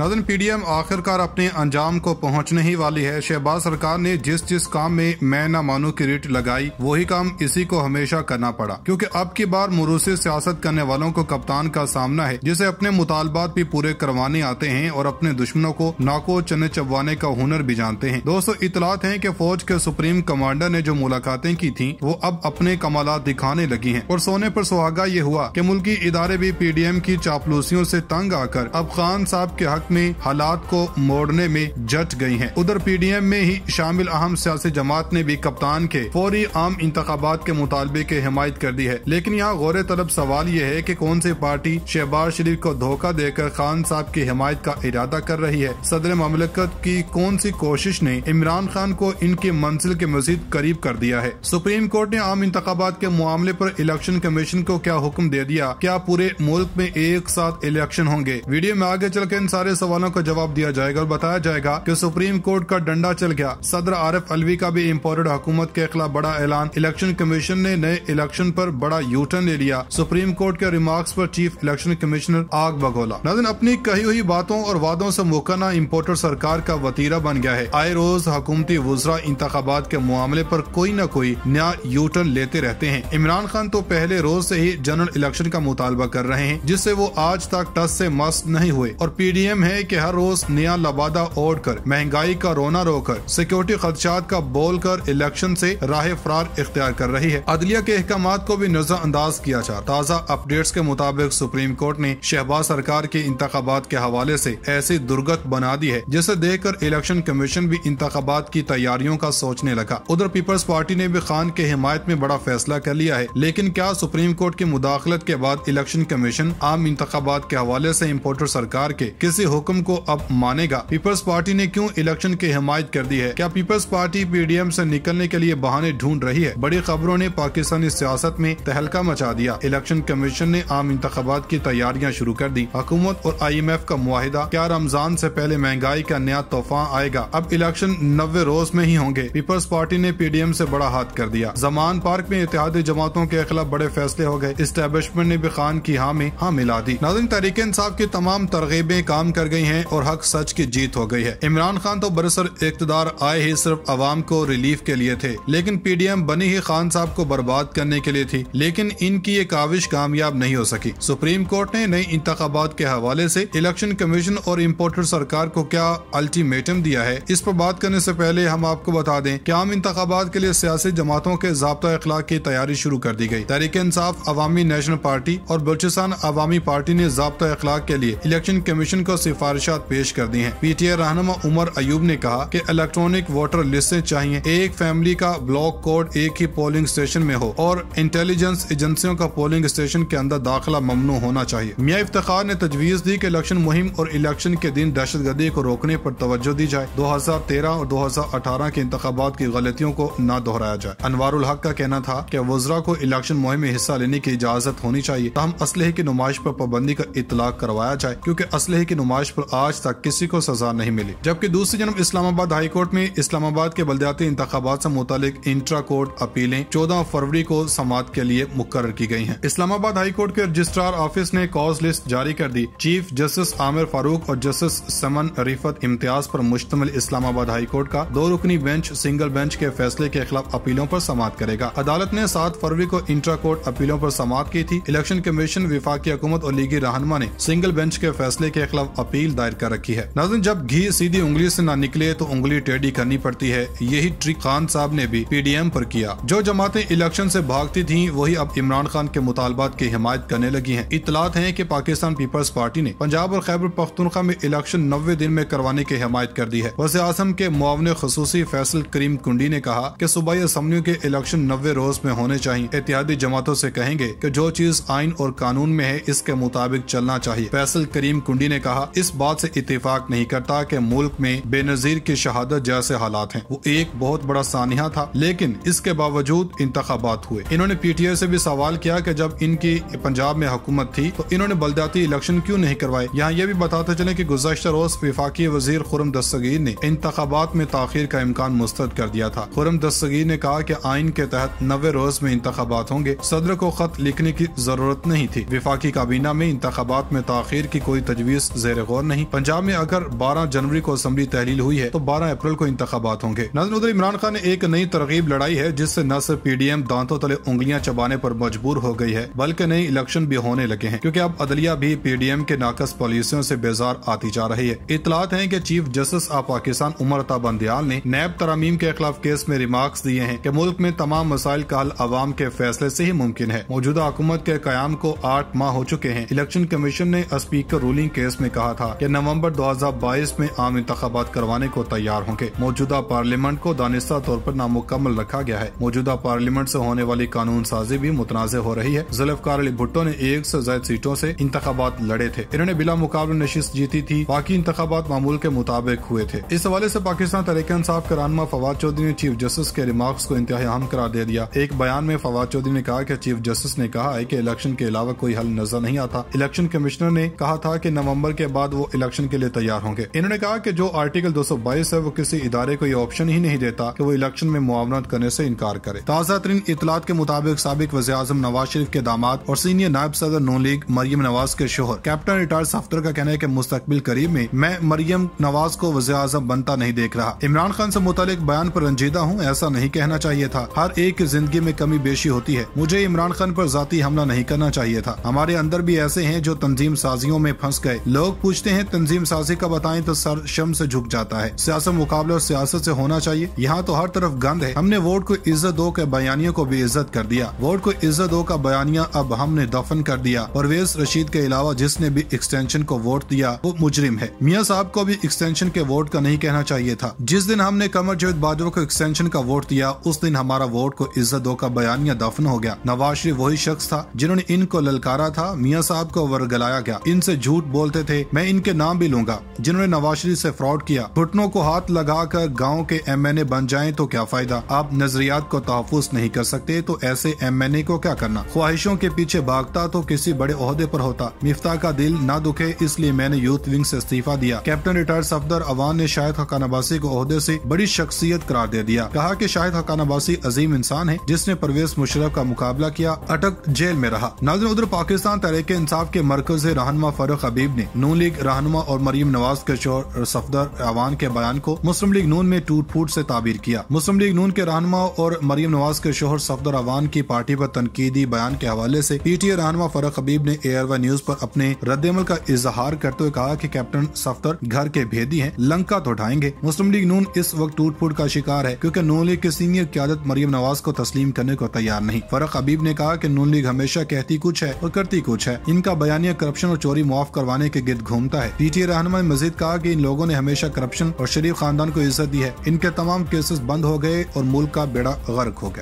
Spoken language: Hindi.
डी पीडीएम आखिरकार अपने अंजाम को पहुंचने ही वाली है शहबाज सरकार ने जिस जिस काम में मैं न मानू की रिट लगाई वही काम इसी को हमेशा करना पड़ा क्योंकि अब की बार मुरूसी सियासत करने वालों को कप्तान का सामना है जिसे अपने मुतालबात भी पूरे करवाने आते हैं और अपने दुश्मनों को नाको चने चबवाने का हुनर भी जानते हैं दोस्तों इतलात है की फौज के सुप्रीम कमांडर ने जो मुलाकातें की थी वो अब अपने कमाल दिखाने लगी है और सोने आरोप सुहागा ये हुआ की मुल्की इदारे भी पी डी एम की चापलूसियों ऐसी तंग आकर अब खान साहब के हक में हालात को मोड़ने में जट गयी है उधर पीडीएम में ही शामिल अहम सियासी जमात ने भी कप्तान के फौरी आम इंतबात के मुतालबे के हिमायत कर दी है लेकिन यहाँ गौर तलब सवाल ये है की कौन सी पार्टी शहबाज शरीफ को धोखा देकर खान साहब की हिमायत का इरादा कर रही है सदर ममलकत की कौन सी कोशिश ने इमरान खान को इनकी मंजिल के मजीद करीब कर दिया है सुप्रीम कोर्ट ने आम इंतबात के मामले आरोप इलेक्शन कमीशन को क्या हुक्म दे दिया क्या पूरे मुल्क में एक साथ इलेक्शन होंगे वीडियो में आगे चल के इन सारे सवालों का जवाब दिया जाएगा और बताया जाएगा कि सुप्रीम कोर्ट का डंडा चल गया सदर आरिफ अलवी का भी इम्पोर्टेड हुकूमत के खिलाफ बड़ा ऐलान इलेक्शन कमीशन ने नए इलेक्शन पर बड़ा यूटर्न ले लिया सुप्रीम कोर्ट के रिमार्क्स पर चीफ इलेक्शन कमिश्नर आग बगोला नाजन अपनी कही हुई बातों और वादों ऐसी मुकना इम्पोर्टर सरकार का वतीरा बन गया है आए रोज हुकूमती वजरा इंतबात के मामले आरोप कोई न कोई नया यूटर्न लेते रहते हैं इमरान खान तो पहले रोज ऐसी ही जनरल इलेक्शन का मुतालबा कर रहे हैं जिससे वो आज तक टस ऐसी मस्त नहीं हुए और पी डी एम अहम है कि हर रोज नया लबादा ओढ़ कर महंगाई का रोना रोकर सिक्योरिटी खदशात का बोल कर इलेक्शन ऐसी राह फरार इख्तियार कर रही है अदलिया के अहकाम को भी नजरअंदाज किया जा ताज़ा अपडेट्स के मुताबिक सुप्रीम कोर्ट ने शहबाज सरकार के इंतबात के हवाले ऐसी ऐसी दुर्गत बना दी है जिसे देख कर इलेक्शन कमीशन भी इंतबात की तैयारियों का सोचने लगा उधर पीपल्स पार्टी ने भी खान के हिमायत में बड़ा फैसला कर लिया है लेकिन क्या सुप्रीम कोर्ट की मुदाखलत के बाद इलेक्शन कमीशन आम इंतबात के हवाले ऐसी इम्पोर्टर सरकार के किसी हुक्म को अब मानेगा पीपल्स पार्टी ने क्यों इलेक्शन की हिमायत कर दी है क्या पीपल्स पार्टी पीडीएम से निकलने के लिए बहाने ढूंढ रही है बड़ी खबरों ने पाकिस्तानी सियासत में तहलका मचा दिया इलेक्शन कमीशन ने आम इंतबात की तैयारियाँ शुरू कर दी हुकूमत और आई एम एफ का मुहिदा क्या रमजान ऐसी पहले महंगाई का नया तोहफा आएगा अब इलेक्शन नब्बे रोज में ही होंगे पीपल्स पार्टी ने पीडीएम ऐसी बड़ा हाथ कर दिया जमान पार्क में इतिहादी जमातों के खिलाफ बड़े फैसले हो गए इस्टेब्लिशमेंट ने भी खान की हाँ में हाँ मिला दी नाजिन तरीके इंसाफ की तमाम तरगीबें काम कर कर गई हैं और हक सच की जीत हो गई है इमरान खान तो बरसर इकतदार आए ही सिर्फ आवाम को रिलीफ के लिए थे लेकिन पीडीएम बनी ही खान साहब को बर्बाद करने के लिए थी लेकिन इनकी ये काविश कामयाब नहीं हो सकी सुप्रीम कोर्ट ने नई इंतबात के हवाले ऐसी इलेक्शन कमीशन और इम्पोर्टर सरकार को क्या अल्टीमेटम दिया है इस पर बात करने ऐसी पहले हम आपको बता दें की आम इंतबात के लिए सियासी जमातों के जबता अखलाक की तैयारी शुरू कर दी गयी तहरीक इंसाफ अवामी नेशनल पार्टी और बलुचिस्तान अवामी पार्टी ने जबता अखलाक के लिए इलेक्शन कमीशन को सिफारिश पेश कर दी है पी टी आई रहनमा उमर अयूब ने कहा की इलेक्ट्रॉनिक वोटर लिस्ट चाहिए एक फैमिली का ब्लॉक कोड एक ही पोलिंग स्टेशन में हो और इंटेलिजेंस एजेंसियों का पोलिंग स्टेशन के अंदर दाखिला ममनू होना चाहिए मियाँ इफ्तार ने तजवीज़ दी की इलेक्शन मुहिम और इलेक्शन के दिन दहशत गर्दी को रोकने आरोप तवज्जो दी जाए दो हजार तेरह और दो हजार अठारह के इंतबात की गलतियों को न दोहराया जाए अनवर हक का कहना था की वजरा को इलेक्शन मुहिम में हिस्सा लेने की इजाज़त होनी चाहिए तहम असलहे की नुमाइश आरोप पाबंदी का इतलाक करवाया जाए क्यूँकी असलहे की नुमाइश आज पर आज तक किसी को सजा नहीं मिली जबकि दूसरी जन्म इस्लामाबाद हाई कोर्ट में इस्लामाबाद के बलदयाती इंतबात ऐसी मुतालिक इंट्रा कोर्ट अपीलें चौदह फरवरी को समाप्त के लिए मुकर की गयी है इस्लामाबाद हाई कोर्ट के रजिस्ट्रार ऑफिस ने कॉज लिस्ट जारी कर दी चीफ जस्टिस आमिर फारूक और जस्टिस समन रिफत इम्तियाज आरोप मुश्तमिल इस्लामाबाद हाई कोर्ट का दो रुकनी बेंच सिंगल बेंच के फैसले के खिलाफ अपीलों आरोप समाप्त करेगा अदालत ने सात फरवरी को इंट्रा कोर्ट अपीलों आरोप समाप्त की थी इलेक्शन कमीशन विफाकी हुकूमत और लीगी रहनमा ने सिंगल बेंच के फैसले के खिलाफ अपील दायर कर रखी है नाजन जब घी सीधी उंगली से ना निकले तो उंगली टेढ़ी करनी पड़ती है यही ट्रिक खान साहब ने भी पीडीएम पर किया जो जमातें इलेक्शन से भागती थीं वही अब इमरान खान के मुतालबात की हिमायत करने लगी है इतलात है की पाकिस्तान पीपल्स पार्टी ने पंजाब और खैबर पख्तनखा में इलेक्शन नब्बे दिन में करवाने की हिमायत कर दी है वजे आजम के मुआवन खसूसी फैसल करीम कुंडी ने कहा की सूबाई असम्बलियों के इलेक्शन नब्बे रोज में होने चाहिए एहतियाती जमातों ऐसी कहेंगे की जो चीज आइन और कानून में है इसके मुताबिक चलना चाहिए फैसल करीम कुंडी ने कहा इस बात से इतफाक नहीं करता कि मुल्क में बेनजीर की शहादत जैसे हालात हैं वो एक बहुत बड़ा सानिहा था लेकिन इसके बावजूद इंतबात हुए इन्होंने पीटीआई से भी सवाल किया कि जब इनकी पंजाब में हुकूमत थी तो इन्होंने बलदाती इलेक्शन क्यों नहीं करवाए यहाँ ये भी बताते चले की गुजशत रोज विफाकी वजीर खुरम दस्तगीर ने इंतबात में तखिर का इम्कान मुस्तद कर दिया था खुरम दस्तगीर ने कहा की आइन के तहत नबे रोज में इंतबात होंगे सदर को खत लिखने की जरूरत नहीं थी विफाकी काबीना में इंतबात में ताखिर की कोई तजवीज जेर गौर नहीं पंजाब में अगर बारह जनवरी को असम्बली तहलील हुई है तो बारह अप्रैल को इंतबात होंगे नजर उधर इमरान खान ने एक नई तरगीब लड़ाई है जिससे न सिर्फ पी डी एम दांतों तले उंगलियाँ चबाने आरोप मजबूर हो गयी है बल्कि नई इलेक्शन भी होने लगे हैं क्यूँकी अब अदलिया भी पी डी एम के नाकस पॉलिसियों ऐसी बेजार आती जा रही है इतलात है की chief justice of Pakistan Umar Ata ने नैब तरामीम के खिलाफ केस में रिमार्क दिए हैं की मुल्क में तमाम मसाइल का हल आवाम के फैसले ऐसी ही मुमकिन है मौजूदा हुकूमत के क्याम को आठ माह हो चुके हैं इलेक्शन कमीशन ने स्पीकर रूलिंग केस में कहा कहा था कि नवंबर 2022 में आम इंतबात करवाने को तैयार होंगे मौजूदा पार्लियामेंट को दानिस्ता तौर पर नामुकम्मल रखा गया है मौजूदा पार्लियामेंट से होने वाली कानून साजी भी मुतनाज़ हो रही है जुल्फकार अली भुट्टो ने एक ऐसी जायद सीटों ऐसी इंतबात लड़े थे इन्होंने बिला मुकाबले नशिस्त जीती थी बाकी इंतबात मामूल के मुताबिक हुए थे इस हवाले ऐसी पाकिस्तान तरीके इंसाफ के रानमा फवाद चौधरी ने चीफ जस्टिस के रिमार्क्स को इंतहा अहम करार दे दिया एक बयान में फवाद चौधरी ने कहा की चीफ जस्टिस ने कहा है की इलेक्शन के अलावा कोई हल नजर नहीं आता इलेक्शन कमिश्नर ने कहा था की नवम्बर के बाद बाद वो इलेक्शन के लिए तैयार होंगे इन्होंने कहा की जो आर्टिकल 222 है वो किसी इदारे को ये ऑप्शन ही नहीं देता की वो इलेक्शन में मुआवनत करने से इनकार करे ताज़ा तरीन इतलात के मुताबिक सबक वजेम नवाज शरीफ के दामाद और सीनियर नायब सदर नो लीग मरियम नवाज के शोहर कैप्टन रिटायर सफ्तर का कहना है की मुस्तबिल करीब में मैं मरियम नवाज को वजे आजम बनता नहीं देख रहा इमरान खान ऐसी मुतलिक बयान आरोप रंजीदा हूँ ऐसा नहीं कहना चाहिए था हर एक की जिंदगी में कमी बेशी होती है मुझे इमरान खान आरोप जाती हमला नहीं करना चाहिए था हमारे अंदर भी ऐसे है जो तंजीम साजियों में फंस गए लोग पूछते हैं तंजीम साजी का बताएं तो सर शम से झुक जाता है सियासत मुकाबले और सियासत से होना चाहिए यहाँ तो हर तरफ गंद है हमने वोट को इज्जत दो के बयानियों को भी इज्जत कर दिया वोट को इज्जत दो का बयानिया अब हमने दफन कर दिया परवेज रशीद के अलावा जिसने भी एक्सटेंशन को वोट दिया वो मुजरिम है मियाँ साहब को भी एक्सटेंशन के वोट का नहीं कहना चाहिए था जिस दिन हमने कमर जोत बाजवा को एक्सटेंशन का वोट दिया उस दिन हमारा वोट को इज्जत दो का बयानिया दफन हो गया नवाज शरीफ वही शख्स था जिन्होंने इनको ललकारा था मियाँ साहब को वर्गलाया गया इनसे झूठ बोलते थे मैं इनके नाम भी लूंगा जिन्होंने नवाज शरीफ ऐसी फ्रॉड किया घुटनों को हाथ लगा कर गाँव के एम एन ए बन जाए तो क्या फायदा आप नजरियात को तहफुज नहीं कर सकते तो ऐसे एम एन ए को क्या करना ख्वाहिशों के पीछे भागता तो किसी बड़े अहदे आरोप होता मिफ्ता का दिल न दुखे इसलिए मैंने यूथ विंग ऐसी इस्तीफा दिया कैप्टन रिटायर्ड सफदर अवान ने शाहिद हकानाबासी को अहदे ऐसी बड़ी शख्सियत करार दे दिया कहा की शाहिद हकानाबासी अजीम इंसान है जिसने परवेज मुशरफ का मुकाबला किया अटक जेल में रहा नजर उधर पाकिस्तान तरीके इंसाफ के मरकज रहनमा फरुख हबीब ने नू लीग लीग रहनुमा और मरीम नवाज के शोर सफदर अवान के बयान को मुस्लिम लीग नून में टूट फूट ऐसी ताबीर किया मुस्लिम लीग नून के रहनुमा और मरीम नवाज के शोहर सफदर अवान की पार्टी आरोप तनकीदी बयान के हवाले ऐसी टी ए रहनुमा फरक हबीब ने वाई न्यूज आरोप अपने रद्दमल का इजहार करते हुए कहा की कैप्टन सफदर घर के भेदी है लंका तो उठाएंगे मुस्लिम लीग नून इस वक्त टूट फूट का शिकार है क्यूँकी नून लीग की सीनियर क्यादत मरीम नवाज को तस्लीम करने को तैयार नहीं फरक हबीब ने कहा की नून लीग हमेशा कहती कुछ है और करती कुछ है इनका बयानिया करप्शन और चोरी मुआफ करवाने के गिरद घूम घूमता है पीटी रहनुमा ने मजीद कहा की इन लोगों ने हमेशा करप्शन और शरीफ खानदान को इज्जत दी है इनके तमाम केसेस बंद हो गए और मुल्क का बेड़ा गर्क हो गया